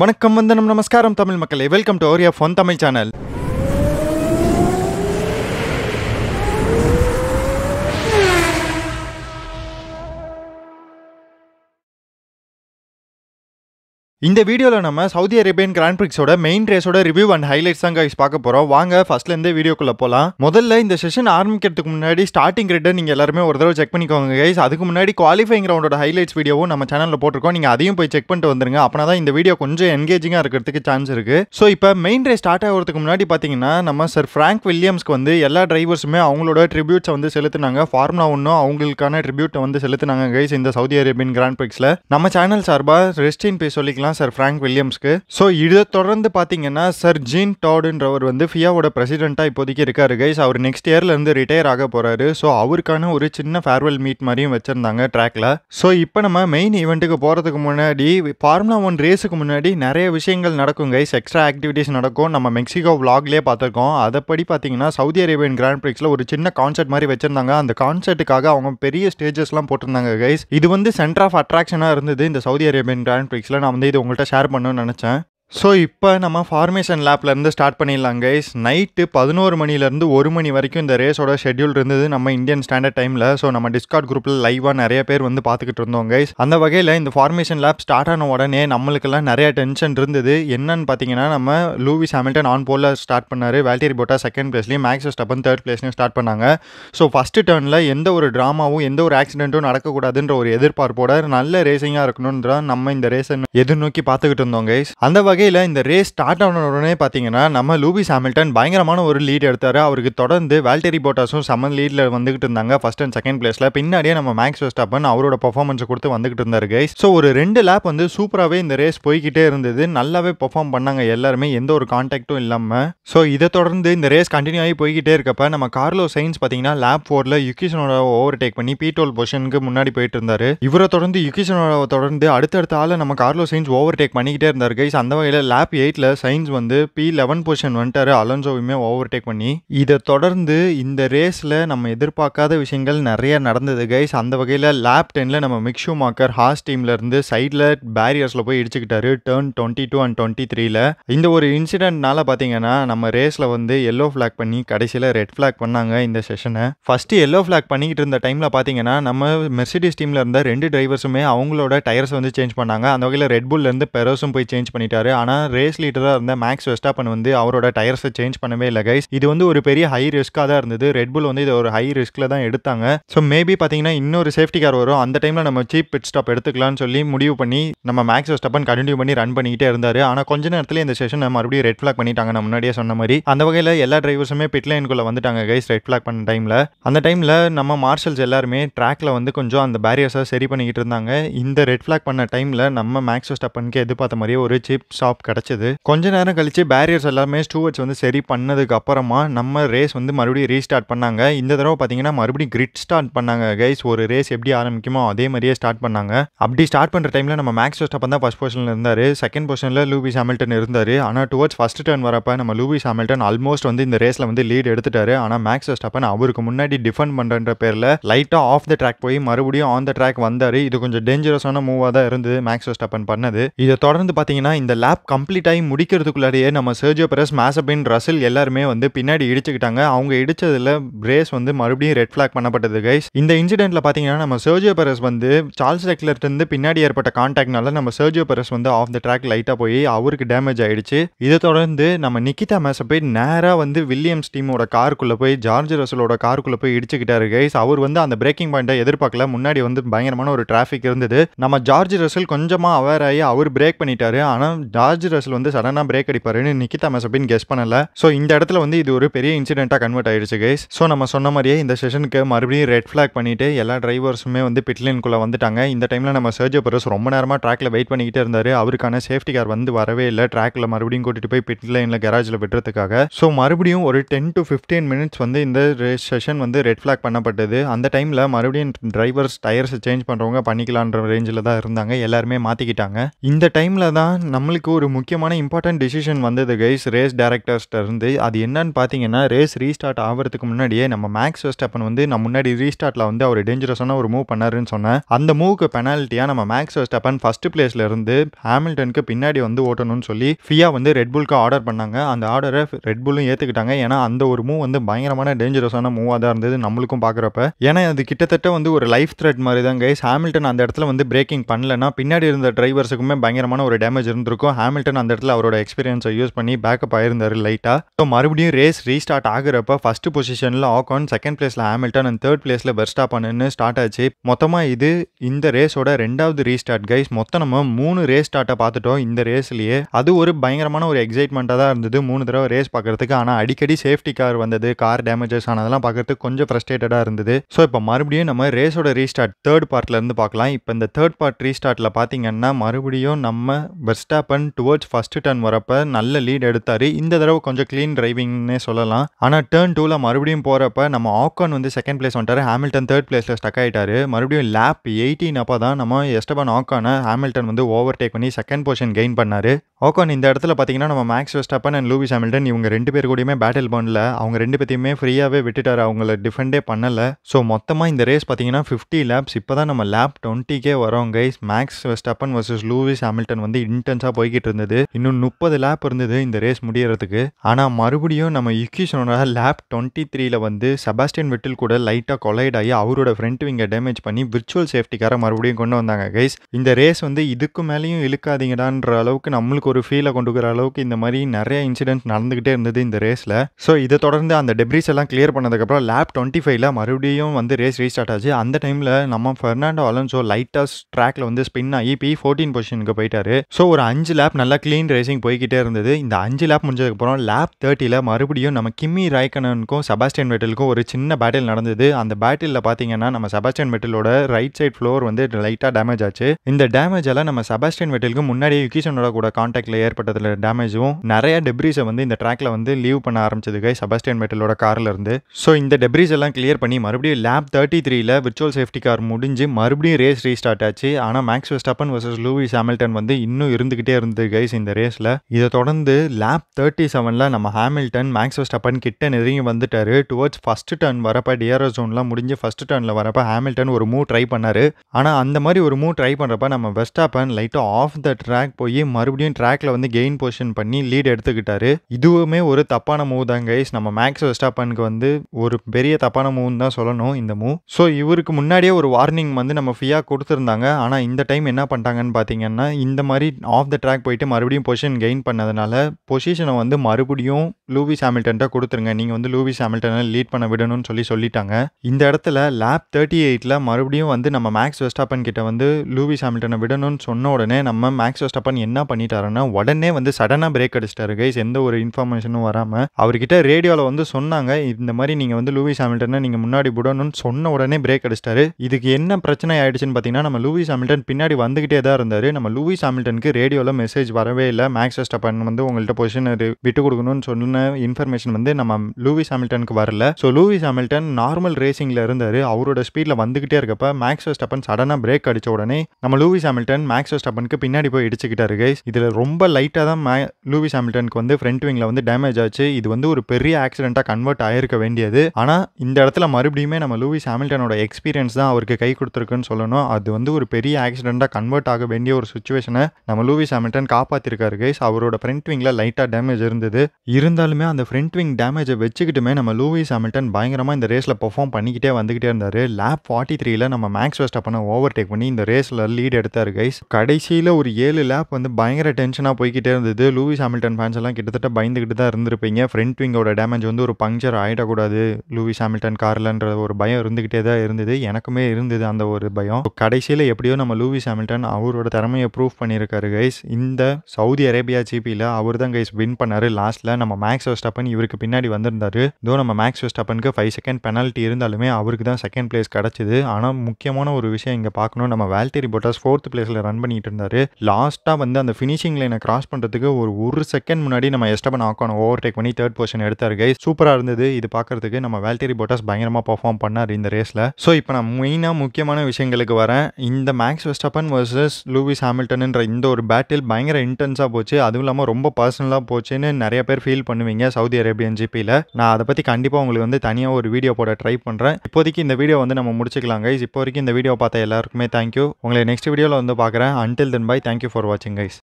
வணக்கம் வந்தனம் நமஸ்காரம் தமிழ் மக்களே welcome to Oriya phone Tamil channel இந்த வீடியோவில் நம்ம சவுதி அரேபியன் கிராண்ட் பிரிக்ஸோட மெயின் ரேஸோட ரிவ்யூ அண்ட் ஹைலைட்ஸ் தான் கைஸ் பார்க்க போகிறோம் வாங்க ஃபர்ஸ்ட்லேருந்தே வீடியோக்குள்ளே போகலாம் முதல்ல இந்த செஷன் ஆரம்பிக்கிறதுக்கு முன்னாடி ஸ்டார்டிங் கிரெட்டை நீங்கள் எல்லாருமே ஒரு தடவை செக் பண்ணிக்கோங்க கைஸ் அதுக்கு முன்னாடி குவாலிஃபைங் ரவுண்டோட ஹைலைட்ஸ் வீடியோவும் நம்ம சேனலில் போட்டிருக்கோம் நீங்கள் அதையும் போய் செக் பண்ணிட்டு வந்துருங்க அப்போனா தான் இந்த வீடியோ கொஞ்சம் என்கேஜிங்காக இருக்கிறதுக்கு சான்ஸ் இருக்குது ஸோ இப்போ மெயின் ரேஸ் ஸ்டார்ட் ஆகிறதுக்கு முன்னாடி பார்த்தீங்கன்னா நம்ம சார் ஃப்ராங்க் வில்லியம்ஸ்க்கு வந்து எல்லா டிரைவர்ஸுமே அவங்களோட ட்ரிபியூட்ஸை வந்து செலுத்தினாங்க ஃபார்முலா ஒன்றும் அவங்களுக்கான ட்ரிபியூட்டை வந்து செலுத்தினாங்க கைஸ் இந்த சவுதி அரேபியன் கிராண்ட் பிரிக்ஸில் நம்ம சேனல் சார்பாக ரெஸ்டின் இன் பே சொல்லிக்கலாம் கொடுத்துருக்காங்கன்னா சார் ஃப்ராங்க் வில்லியம்ஸ்க்கு ஸோ இதை தொடர்ந்து பார்த்தீங்கன்னா சார் ஜீன் டாடுன்றவர் வந்து ஃபியாவோட பிரசிடென்ட்டாக இப்போதைக்கு இருக்காரு கைஸ் அவர் நெக்ஸ்ட் இயர்லேருந்து ரிட்டையர் ஆக போகிறாரு ஸோ அவருக்கான ஒரு சின்ன ஃபேர்வெல் மீட் மாதிரியும் வச்சுருந்தாங்க ட்ராக்கில் ஸோ இப்போ நம்ம மெயின் ஈவெண்ட்டுக்கு போகிறதுக்கு முன்னாடி ஃபார்முலா ஒன் ரேஸுக்கு முன்னாடி நிறைய விஷயங்கள் நடக்கும் கைஸ் எக்ஸ்ட்ரா ஆக்டிவிட்டீஸ் நடக்கும் நம்ம மெக்சிகோ விளாக்லேயே பார்த்துருக்கோம் அதைப்படி பார்த்தீங்கன்னா சவுதி அரேபியன் கிராண்ட் பிரிக்ஸில் ஒரு சின்ன கான்செர்ட் மாதிரி வச்சுருந்தாங்க அந்த கான்செர்ட்டுக்காக அவங்க பெரிய ஸ்டேஜஸ்லாம் போட்டிருந்தாங்க கைஸ் இது வந்து சென்டர் ஆஃப் அட்ராக்ஷனாக இருந்தது இந்த சவுதி அரேபியன் கிராண்ட் பிரிக்ஸில் நான் வந்து இது உங்கள்கிட்ட ஷேர் பண்ணணும்னு நினச்சேன் ஸோ இப்போ நம்ம ஃபார்மேஷன் லேப்லேருந்து ஸ்டார்ட் பண்ணிடலாம் கைஸ் நைட்டு பதினோரு மணிலேருந்து ஒரு மணி வரைக்கும் இந்த ரேஸோட ஷெட்யூல் இருந்தது நம்ம இந்தியன் ஸ்டாண்டர்ட் டைமில் ஸோ நம்ம டிஸ்கார்ட் குரூப்பில் லைவாக நிறைய பேர் வந்து பார்த்துக்கிட்டு இருந்தோம் கைஸ் அந்த வகையில் இந்த ஃபார்மேஷன் லேப் ஸ்டார்ட் ஆன உடனே நம்மளுக்கெல்லாம் நிறைய டென்ஷன் இருந்தது என்னன்னு பார்த்தீங்கன்னா நம்ம லூவிஸ் ஹாமில்டன் ஆன் போலில் ஸ்டார்ட் பண்ணார் வேல்டரி போட்டா செகண்ட் பிளேஸ்லையும் மேக்ஸ் ஸ்டப்பன் தேர்ட் பிளேஸ்லையும் ஸ்டார்ட் பண்ணாங்க ஸோ ஃபஸ்ட்டு டேர்னில் எந்த ஒரு ட்ராமாவும் எந்த ஒரு ஆக்சிடென்ட்டும் நடக்கக்கூடாதுன்ற ஒரு எதிர்பார்ப்போட நல்ல ரேசிங்காக இருக்கணுன்ற நம்ம இந்த ரேஸை எதிர்நோக்கி பார்த்துக்கிட்டு இருந்தோம் கைஸ் அந்த வகை வகையில் இந்த ரேஸ் ஸ்டார்ட் ஆன உடனே பார்த்தீங்கன்னா நம்ம லூபிஸ் சாமில்டன் பயங்கரமான ஒரு லீட் எடுத்தார் அவருக்கு தொடர்ந்து வேல்டரி போட்டாஸும் செமன் லீடில் வந்துகிட்டு இருந்தாங்க ஃபஸ்ட் அண்ட் செகண்ட் பிளேஸில் பின்னாடியே நம்ம மேக்ஸ் வெஸ்டாப்பன் அவரோட பர்ஃபார்மன்ஸ் கொடுத்து வந்துகிட்டு இருந்தார் கைஸ் ஸோ ஒரு ரெண்டு லேப் வந்து சூப்பராகவே இந்த ரேஸ் போய்கிட்டே இருந்தது நல்லாவே பர்ஃபார்ம் பண்ணாங்க எல்லாருமே எந்த ஒரு கான்டாக்டும் இல்லாமல் ஸோ இதை தொடர்ந்து இந்த ரேஸ் கண்டினியூ ஆகி போய்கிட்டே இருக்கப்ப நம்ம கார்லோ சைன்ஸ் பார்த்தீங்கன்னா லேப் ஃபோரில் யுகிஷனோட ஓவர் டேக் பண்ணி பீட்டோல் பொஷனுக்கு முன்னாடி போயிட்டு இருந்தார் இவரை தொடர்ந்து யுகிஷனோட தொடர்ந்து அடுத்தடுத்த ஆள் நம்ம கார்லோ சைன்ஸ் ஓவர் டேக் பண்ணிக்கிட்டே இருந்தார் கைஸ் அந்த வகையில் லேப் எயிட்டில் சயின்ஸ் வந்து பி லெவன் பொசிஷன் வந்துட்டார் ஓவர் ஓவர்டேக் பண்ணி இதை தொடர்ந்து இந்த ரேஸில் நம்ம எதிர்பார்க்காத விஷயங்கள் நிறைய நடந்தது கைஸ் அந்த வகையில் லேப் டெனில் நம்ம மிக்ஷூ மாக்கர் ஹாஸ் இருந்து சைடில் பேரியர்ஸில் போய் இடிச்சுக்கிட்டாரு turn twenty two and twenty த்ரீல இந்த ஒரு இன்சிடென்ட்னால பார்த்தீங்கன்னா நம்ம ரேஸில் வந்து எல்லோ ஃப்ளாக் பண்ணி கடைசியில் ரெட் ஃப்ளாக் பண்ணாங்க இந்த செஷனை ஃபர்ஸ்ட் எல்லோ ஃப்ளாக் பண்ணிக்கிட்டு இருந்த டைமில் பார்த்தீங்கன்னா நம்ம மெர்சிடிஸ் டீமில் இருந்த ரெண்டு டிரைவர்ஸுமே அவங்களோட டயர்ஸ் வந்து சேஞ்ச் பண்ணாங்க அந்த வகையில் இருந்து பெரோஸும் போய் சேஞ்ச் பண்ணிட்டாரு ஆனால் ரேஸ் லீடராக இருந்த மேக்ஸ் வெஸ்டாப்பன் வந்து அவரோட டயர்ஸை சேஞ்ச் பண்ணவே இல்லை கைஸ் இது வந்து ஒரு பெரிய ஹை ரிஸ்க்காக தான் இருந்தது ரெட்புல் வந்து இதை ஒரு ஹை ரிஸ்கில் தான் எடுத்தாங்க ஸோ மேபி பார்த்தீங்கன்னா இன்னொரு சேஃப்டி கார் வரும் அந்த டைமில் நம்ம சீப் பிட் ஸ்டாப் எடுத்துக்கலாம்னு சொல்லி முடிவு பண்ணி நம்ம மேக்ஸ் வெஸ்டாப்பன் கண்டினியூ பண்ணி ரன் பண்ணிக்கிட்டே இருந்தார் ஆனால் கொஞ்ச நேரத்தில் இந்த செஷன் மறுபடியும் ரெட் ஃபிளாக் பண்ணிட்டாங்க நான் முன்னாடியே சொன்ன மாதிரி அந்த வகையில் எல்லா டிரைவர்ஸுமே பிட் லைனுக்குள்ளே வந்துட்டாங்க கைஸ் ரெட் ஃபிளாக் பண்ண டைமில் அந்த டைமில் நம்ம மார்ஷல்ஸ் எல்லாருமே ட்ராக்ல வந்து கொஞ்சம் அந்த பேரியர்ஸை சரி பண்ணிக்கிட்டு இருந்தாங்க இந்த ரெட் ஃபிளாக் பண்ண டைமில் நம்ம மேக்ஸ் வெஸ்டாப்பனுக்கு எதிர்பார்த்த மாதிரியே ஒரு சீப் ஸ்டாப் கிடச்சிது கொஞ்ச நேரம் கழிச்சு பேரியர்ஸ் எல்லாமே ஸ்டூவர்ட்ஸ் வந்து சரி பண்ணதுக்கு அப்புறமா நம்ம ரேஸ் வந்து மறுபடியும் ரீஸ்டார்ட் பண்ணாங்க இந்த தடவை பார்த்தீங்கன்னா மறுபடியும் கிரிட் ஸ்டார்ட் பண்ணாங்க கைஸ் ஒரு ரேஸ் எப்படி ஆரம்பிக்குமோ அதே மாதிரியே ஸ்டார்ட் பண்ணாங்க அப்படி ஸ்டார்ட் பண்ணுற டைமில் நம்ம மேக்ஸ் ஸ்டாப் தான் ஃபஸ்ட் பொசிஷனில் இருந்தார் செகண்ட் பொசிஷனில் லூபிஸ் ஹாமில்டன் இருந்தார் ஆனால் டுவர்ட்ஸ் ஃபஸ்ட் டர்ன் வரப்போ நம்ம லூபிஸ் ஹாமில்டன் ஆல்மோஸ்ட் வந்து இந்த ரேஸில் வந்து லீட் எடுத்துட்டாரு ஆனால் மேக்ஸ் ஸ்டாப்பன் அவருக்கு முன்னாடி டிஃபெண்ட் பண்ணுற பேரில் லைட்டாக ஆஃப் த ட்ராக் போய் மறுபடியும் ஆன் த ட்ராக் வந்தார் இது கொஞ்சம் டேஞ்சரஸான மூவாக தான் இருந்தது மேக்ஸ் ஸ்டாப்பன் பண்ணது இதை தொடர்ந்து பார்த்தீங்கன்னா இந்த லேப் லேப் கம்ப்ளீட் ஆகி முடிக்கிறதுக்குள்ளாரியே நம்ம சர்ஜோ பிரஸ் மேசபின் ரசில் எல்லாருமே வந்து பின்னாடி இடிச்சுக்கிட்டாங்க அவங்க இடிச்சதுல பிரேஸ் வந்து மறுபடியும் ரெட் ஃபிளாக் பண்ணப்பட்டது கைஸ் இந்த இன்சிடென்ட்டில் பார்த்தீங்கன்னா நம்ம சர்ஜோ பெரஸ் வந்து சார்ல்ஸ் இருந்து பின்னாடி ஏற்பட்ட கான்டாக்ட்னால நம்ம சர்ஜோ பெரஸ் வந்து ஆஃப் த ட்ராக் லைட்டாக போய் அவருக்கு டேமேஜ் ஆயிடுச்சு இதை தொடர்ந்து நம்ம நிக்கிதா மேசபை நேராக வந்து வில்லியம்ஸ் டீமோட கார்க்குள்ளே போய் ஜார்ஜ் ரசலோட கார்க்குள்ளே போய் இடிச்சுக்கிட்டாரு கைஸ் அவர் வந்து அந்த பிரேக்கிங் பாயிண்ட்டை எதிர்பார்க்கல முன்னாடி வந்து பயங்கரமான ஒரு டிராஃபிக் இருந்தது நம்ம ஜார்ஜ் ரசல் கொஞ்சமாக அவேர் ஆகி அவர் பிரேக் பண்ணிட்டாரு ஆனால் ஜார்ஜ் ரசல் வந்து சடனாக பிரேக் அடிப்பாருன்னு நிக்கிதா மெசபின் கெஸ் பண்ணல ஸோ இந்த இடத்துல வந்து இது ஒரு பெரிய இன்சிடென்ட்டாக கன்வெர்ட் ஆயிடுச்சு கைஸ் ஸோ நம்ம சொன்ன மாதிரியே இந்த செஷனுக்கு மறுபடியும் ரெட் ஃபிளாக் பண்ணிட்டு எல்லா டிரைவர்ஸுமே வந்து பிட்லேனுக்குள்ளே வந்துட்டாங்க இந்த டைமில் நம்ம சர்ஜோ பரோஸ் ரொம்ப நேரமாக ட்ராக்ல வெயிட் பண்ணிக்கிட்டே இருந்தார் அவருக்கான சேஃப்டி கார் வந்து வரவே இல்லை ட்ராக்ல மறுபடியும் கூட்டிட்டு போய் பிட் லைனில் கராஜில் விடுறதுக்காக ஸோ மறுபடியும் ஒரு டென் டு ஃபிஃப்டீன் மினிட்ஸ் வந்து இந்த செஷன் வந்து ரெட் ஃபிளாக் பண்ணப்பட்டது அந்த டைமில் மறுபடியும் டிரைவர்ஸ் டயர்ஸ் சேஞ்ச் பண்ணுறவங்க பண்ணிக்கலான்ற ரேஞ்சில் தான் இருந்தாங்க எல்லாருமே மாற்றிக்கிட்டாங்க இந்த டைமில் தான் நம்மளுக்கு எனக்கு ஒரு முக்கியமான இம்பார்ட்டன்ட் டிசிஷன் வந்தது கைஸ் ரேஸ் இருந்து அது என்னன்னு பார்த்தீங்கன்னா ரேஸ் ரீஸ்டார்ட் ஆகிறதுக்கு முன்னாடியே நம்ம மேக்ஸ் வெஸ்டப்பன் வந்து நான் முன்னாடி ரீஸ்டார்ட்டில் வந்து அவர் டேஞ்சரஸான ஒரு மூவ் பண்ணாருன்னு சொன்னேன் அந்த மூவுக்கு பெனால்ட்டியாக நம்ம மேக்ஸ் வெஸ்டப்பன் ஃபர்ஸ்ட் பிளேஸில் இருந்து ஹாமில்டனுக்கு பின்னாடி வந்து ஓட்டணும்னு சொல்லி ஃபியா வந்து ரெட்புல்க்கு ஆர்டர் பண்ணாங்க அந்த ஆர்டரை ரெட்புல்லும் ஏற்றுக்கிட்டாங்க ஏன்னா அந்த ஒரு மூவ் வந்து பயங்கரமான டேஞ்சரஸான மூவாக தான் இருந்தது நம்மளுக்கும் பார்க்குறப்ப ஏன்னா அது கிட்டத்தட்ட வந்து ஒரு லைஃப் த்ரெட் மாதிரி தான் கைஸ் ஹாமில்டன் அந்த இடத்துல வந்து பிரேக்கிங் பண்ணலன்னா பின்னாடி இருந்த டிரைவர்ஸுக்குமே பயங்கரமான ஒரு டேமேஜ் இருந்திருக்கும் ஹேமில்டன் அந்த இடத்துல அவரோட எக்ஸ்பீரியன்ஸை யூஸ் பண்ணி பேக்கப் ஆயிருந்தார் லைட்டாக ஸோ மறுபடியும் ரேஸ் ரீஸ்டார்ட் ஆகிறப்ப ஃபர்ஸ்ட் பொசிஷனில் ஆக்கன் செகண்ட் பிளேஸில் ஹேமில்டன் அண்ட் தேர்ட் பிளேஸில் வெர்ஸ்டாப்பான்னு ஸ்டார்ட் ஆச்சு மொத்தமாக இது இந்த ரேஸோட ரெண்டாவது ரீஸ்டார்ட் கைஸ் மொத்தம் நம்ம மூணு ரேஸ் ஸ்டார்ட்டை பார்த்துட்டோம் இந்த ரேஸ்லேயே அது ஒரு பயங்கரமான ஒரு எக்ஸைட்மெண்ட்டாக தான் இருந்தது மூணு தடவை ரேஸ் பார்க்குறதுக்கு ஆனால் அடிக்கடி சேஃப்டி கார் வந்தது கார் டேமேஜஸ் ஆனதெல்லாம் பார்க்குறதுக்கு கொஞ்சம் ஃப்ரஸ்ட்ரேட்டடாக இருந்தது ஸோ இப்போ மறுபடியும் நம்ம ரேஸோட ரீஸ்டார்ட் தேர்ட் பார்ட்லேருந்து பார்க்கலாம் இப்போ இந்த தேர்ட் பார்ட் ரீஸ்டார்ட்டில் பார்த்தீங்கன்னா மறுபடியும் நம்ம and turn towards first turn வரப்ப நல்ல லீட் எடுத்தார் இந்த தடவை கொஞ்சம் க்ளீன் டிரைவிங்னே சொல்லலாம் ஆனால் டர்ன் டூவில் மறுபடியும் போகிறப்ப நம்ம ஆக்கான் வந்து செகண்ட் பிளேஸ் வந்துட்டார் ஹேமில்டன் தேர்ட் பிளேஸில் ஸ்டக் ஆகிட்டார் மறுபடியும் லேப் எயிட்டீன் அப்போ தான் நம்ம எஸ்டபன் ஆக்கானை ஹேமில்டன் வந்து ஓவர் டேக் பண்ணி செகண்ட் பொசிஷன் கெயின் பண்ணார் ஆக்கான் இந்த இடத்துல பார்த்தீங்கன்னா நம்ம Max Verstappen and Lewis Hamilton இவங்க ரெண்டு பேர் கூடயுமே பேட்டில் பண்ணல அவங்க ரெண்டு பேத்தையுமே ஃப்ரீயாகவே விட்டுட்டார் அவங்கள டிஃபெண்டே பண்ணலை ஸோ மொத்தமாக இந்த ரேஸ் பார்த்தீங்கன்னா ஃபிஃப்டி லேப்ஸ் இப்போ தான் நம்ம லேப் டுவெண்ட்டிக்கே வரோம் guys Max Verstappen versus Lewis Hamilton வந்து இன்டென்ஸாக போய்கிட்டு ஓடிக்கிட்டு இருந்தது இன்னும் முப்பது லேப் இருந்தது இந்த ரேஸ் முடியறதுக்கு ஆனால் மறுபடியும் நம்ம யுக்கி சொன்னா லேப் டுவெண்ட்டி த்ரீல வந்து செபாஸ்டியன் வெட்டில் கூட லைட்டாக கொலைட் ஆகி அவரோட ஃப்ரண்ட் விங்க டேமேஜ் பண்ணி விர்ச்சுவல் சேஃப்டிக்கார மறுபடியும் கொண்டு வந்தாங்க கைஸ் இந்த ரேஸ் வந்து இதுக்கு மேலேயும் இழுக்காதீங்கடான்ற அளவுக்கு நம்மளுக்கு ஒரு ஃபீலை கொண்டு வர அளவுக்கு இந்த மாதிரி நிறைய இன்சிடென்ட் நடந்துகிட்டே இருந்தது இந்த ரேஸில் ஸோ இதை தொடர்ந்து அந்த டெப்ரிஸ் எல்லாம் கிளியர் பண்ணதுக்கப்புறம் லேப் டுவெண்ட்டி ஃபைவ்ல மறுபடியும் வந்து ரேஸ் ரீஸ்டார்ட் ஆச்சு அந்த டைம்ல நம்ம ஃபெர்னாண்டோ அலன்சோ லைட்டாக ட்ராக்ல வந்து ஸ்பின் ஆகி பி ஃபோர்டீன் பொசிஷனுக்கு போயிட்டாரு ஸோ ஒரு அஞ்சு லேப் லேப் நல்லா க்ளீன் ரேசிங் போய்கிட்டே இருந்தது இந்த அஞ்சு லேப் முடிஞ்சதுக்கப்புறம் லேப் தேர்ட்டியில் மறுபடியும் நம்ம கிம்மி ராய்கனனுக்கும் செபாஸ்டியன் மெட்டலுக்கும் ஒரு சின்ன பேட்டில் நடந்தது அந்த பேட்டிலில் பார்த்தீங்கன்னா நம்ம செபாஸ்டியன் மெட்டலோட ரைட் சைட் ஃப்ளோர் வந்து லைட்டாக டேமேஜ் ஆச்சு இந்த டேமேஜ் எல்லாம் நம்ம செபாஸ்டியன் மெட்டலுக்கு முன்னாடியே யுகிஷனோட கூட கான்டாக்டில் ஏற்பட்டதில் டேமேஜும் நிறைய டெப்ரிஸை வந்து இந்த ட்ராக்ல வந்து லீவ் பண்ண கை செபாஸ்டியன் மெட்டலோட கார்ல இருந்து ஸோ இந்த டெப்ரிஸ் எல்லாம் கிளியர் பண்ணி மறுபடியும் லேப் தேர்ட்டி த்ரீல விர்ச்சுவல் சேஃப்டி கார் முடிஞ்சு மறுபடியும் ரேஸ் ரீஸ்டார்ட் ஆச்சு ஆனால் Max Verstappen versus Lewis Hamilton வந்து இன்னும் இருந்துகிட்டே இருந்தது வந்து கைஸ் இந்த ரேஸில் இதை தொடர்ந்து லேப் தேர்ட்டி செவனில் நம்ம ஹேமில்டன் மேக்ஸ் ஸ்டப்பன் கிட்ட நெருங்கி வந்துட்டார் டுவர்ட்ஸ் ஃபஸ்ட்டு டர்ன் வரப்போ டிஆர்எஸ் ஜோன்லாம் முடிஞ்சு ஃபஸ்ட்டு டர்னில் வரப்போ ஹேமில்டன் ஒரு மூவ் ட்ரை பண்ணார் ஆனால் அந்த மாதிரி ஒரு மூவ் ட்ரை பண்ணுறப்ப நம்ம வெஸ்டாப்பன் லைட்டாக ஆஃப் த ட்ராக் போய் மறுபடியும் ட்ராக்ல வந்து கெயின் போஷன் பண்ணி லீட் எடுத்துக்கிட்டாரு இதுவுமே ஒரு தப்பான மூவ் தான் கைஸ் நம்ம மேக்ஸ் வெஸ்டாப்பனுக்கு வந்து ஒரு பெரிய தப்பான மூவ்னு தான் சொல்லணும் இந்த மூவ் ஸோ இவருக்கு முன்னாடியே ஒரு வார்னிங் வந்து நம்ம ஃப்ரீயாக கொடுத்துருந்தாங்க ஆனால் இந்த டைம் என்ன பண்ணிட்டாங்கன்னு பார்த்தீங்கன்னா இந்த மாதிரி ஆஃப் த ட்ராக் போயிட்டு மறுபடியும் பொசிஷன் கெயின் பண்ணதுனால பொசிஷனை வந்து மறுபடியும் லூவிஸ் ஹாமில்டன்ட்ட கொடுத்துருங்க நீங்கள் வந்து லூவிஸ் சாமில்டனை லீட் பண்ண விடணும்னு சொல்லி சொல்லிட்டாங்க இந்த இடத்துல லேப் தேர்ட்டி எயிட்டில் மறுபடியும் வந்து நம்ம மேக்ஸ் வெஸ்டாப்பன் கிட்ட வந்து லூவிஸ் சாமில்டனை விடணும்னு சொன்ன உடனே நம்ம மேக்ஸ் வெஸ்டாப்பன் என்ன பண்ணிட்டாருன்னா உடனே வந்து சடனாக பிரேக் அடிச்சிட்டாரு கைஸ் எந்த ஒரு இன்ஃபர்மேஷனும் வராமல் அவர்கிட்ட ரேடியோவில் வந்து சொன்னாங்க இந்த மாதிரி நீங்கள் வந்து லூவிஸ் சாமில்டனை நீங்கள் முன்னாடி விடணும்னு சொன்ன உடனே பிரேக் அடிச்சிட்டாரு இதுக்கு என்ன பிரச்சனை ஆயிடுச்சுன்னு பார்த்தீங்கன்னா நம்ம லூவிஸ் சாமில்டன் பின்னாடி வந்துகிட்டே தான் இருந்தார் நம்ம லூவிஸ் சாமில்டனுக்கு ரேடியோவில் மெசேஜ் மெசேஜ் வரவே இல்லை மேக்ஸ் வெஸ்டப்பன் வந்து உங்கள்கிட்ட பொசிஷன் விட்டு கொடுக்கணும்னு சொன்ன இன்ஃபர்மேஷன் வந்து நம்ம லூவிஸ் ஹாமில்டனுக்கு வரல ஸோ லூவிஸ் ஹாமில்டன் நார்மல் ரேசிங்கில் இருந்தார் அவரோட ஸ்பீடில் வந்துகிட்டே இருக்கப்ப மேக்ஸ் வெஸ்டப்பன் சடனாக பிரேக் அடித்த உடனே நம்ம லூவிஸ் ஹாமில்டன் மேக்ஸ் வெஸ்டப்பனுக்கு பின்னாடி போய் இடிச்சுக்கிட்டாரு கைஸ் இதில் ரொம்ப லைட்டாக தான் மே லூவிஸ் ஹாமில்டனுக்கு வந்து ஃப்ரண்ட் விங்கில் வந்து டேமேஜ் ஆச்சு இது வந்து ஒரு பெரிய ஆக்சிடென்ட்டாக கன்வெர்ட் ஆயிருக்க வேண்டியது ஆனால் இந்த இடத்துல மறுபடியுமே நம்ம லூவிஸ் ஹாமில்டனோட எக்ஸ்பீரியன்ஸ் தான் அவருக்கு கை கொடுத்துருக்குன்னு சொல்லணும் அது வந்து ஒரு பெரிய ஆக்சிடென்ட்டாக கன்வெர்ட் ஆக வேண்டிய ஒரு சுச்சுவேஷனை நம்ம லூவிஸ் ஹாமில்டன் கேப்டன் காப்பாத்திருக்காரு கைஸ் அவரோட ஃப்ரண்ட் விங்ல லைட்டாக டேமேஜ் இருந்தது இருந்தாலுமே அந்த ஃப்ரண்ட் விங் டேமேஜை வச்சுக்கிட்டுமே நம்ம லூவிஸ் ஹாமில்டன் பயங்கரமாக இந்த ரேஸில் பர்ஃபார்ம் பண்ணிக்கிட்டே வந்துகிட்டே இருந்தார் லேப் ஃபார்ட்டி த்ரீல நம்ம மேக்ஸ் வெஸ்ட் அப்பனை ஓவர் டேக் பண்ணி இந்த ரேஸில் லீட் எடுத்தார் கைஸ் கடைசியில் ஒரு ஏழு லேப் வந்து பயங்கர டென்ஷனாக போய்கிட்டே இருந்தது லூவிஸ் ஹாமில்டன் ஃபேன்ஸ் எல்லாம் கிட்டத்தட்ட பயந்துக்கிட்டு தான் இருந்திருப்பீங்க ஃப்ரண்ட் விங்கோட டேமேஜ் வந்து ஒரு பங்க்சர் ஆயிடக்கூடாது லூவிஸ் ஹாமில்டன் கார்லன்ற ஒரு பயம் இருந்துக்கிட்டே தான் இருந்தது எனக்குமே இருந்தது அந்த ஒரு பயம் கடைசியில் எப்படியோ நம்ம லூவிஸ் ஹாமில்டன் அவரோட திறமையை ப்ரூவ் பண்ணியிருக்காரு கைஸ் இந்த இந்த சவுதி அரேபியா ஜிபியில் அவர் தான் கைஸ் வின் பண்ணார் லாஸ்ட்டில் நம்ம மேக்ஸ் வெஸ்டப்பன் இவருக்கு பின்னாடி வந்திருந்தார் தோ நம்ம மேக்ஸ் வெஸ்டப்பனுக்கு ஃபைவ் செகண்ட் பெனால்ட்டி இருந்தாலுமே அவருக்கு தான் செகண்ட் பிளேஸ் கிடச்சிது ஆனால் முக்கியமான ஒரு விஷயம் இங்கே பார்க்கணும் நம்ம வேல்டரி போட்டாஸ் ஃபோர்த் பிளேஸில் ரன் பண்ணிட்டு இருந்தார் லாஸ்ட்டாக வந்து அந்த ஃபினிஷிங் லைனை கிராஸ் பண்ணுறதுக்கு ஒரு ஒரு செகண்ட் முன்னாடி நம்ம எஸ்டபன் ஆக்கான ஓவர் டேக் பண்ணி தேர்ட் பொசிஷன் எடுத்தார் கைஸ் சூப்பராக இருந்தது இது பார்க்குறதுக்கு நம்ம வேல்டரி போட்டாஸ் பயங்கரமாக பர்ஃபார்ம் பண்ணார் இந்த ரேஸில் ஸோ இப்போ நான் மெயினாக முக்கியமான விஷயங்களுக்கு வரேன் இந்த மேக்ஸ் வெஸ்டப்பன் வர்சஸ் லூவிஸ் ஹாமில்டன்ன்ற இந்த ஒரு பேட்டில் பயங்கர இன்டென்ஸாக போச்சு அதுவும் இல்லாமல் ரொம்ப பர்சனலாக போச்சுன்னு நிறைய பேர் ஃபீல் பண்ணுவீங்க சவுதி அரேபியன் ஜிபியில் நான் அதை பற்றி கண்டிப்பாக உங்களுக்கு வந்து தனியாக ஒரு வீடியோ போட ட்ரை பண்ணுறேன் இப்போதைக்கு இந்த வீடியோ வந்து நம்ம முடிச்சுக்கலாம் கைஸ் இப்போ வரைக்கும் இந்த வீடியோ பார்த்த எல்லாருக்குமே தேங்க்யூ உங்களை நெக்ஸ்ட் வீடியோவில் வந்து பார்க்குறேன் until then bye thank you for வாட்சிங் கைஸ்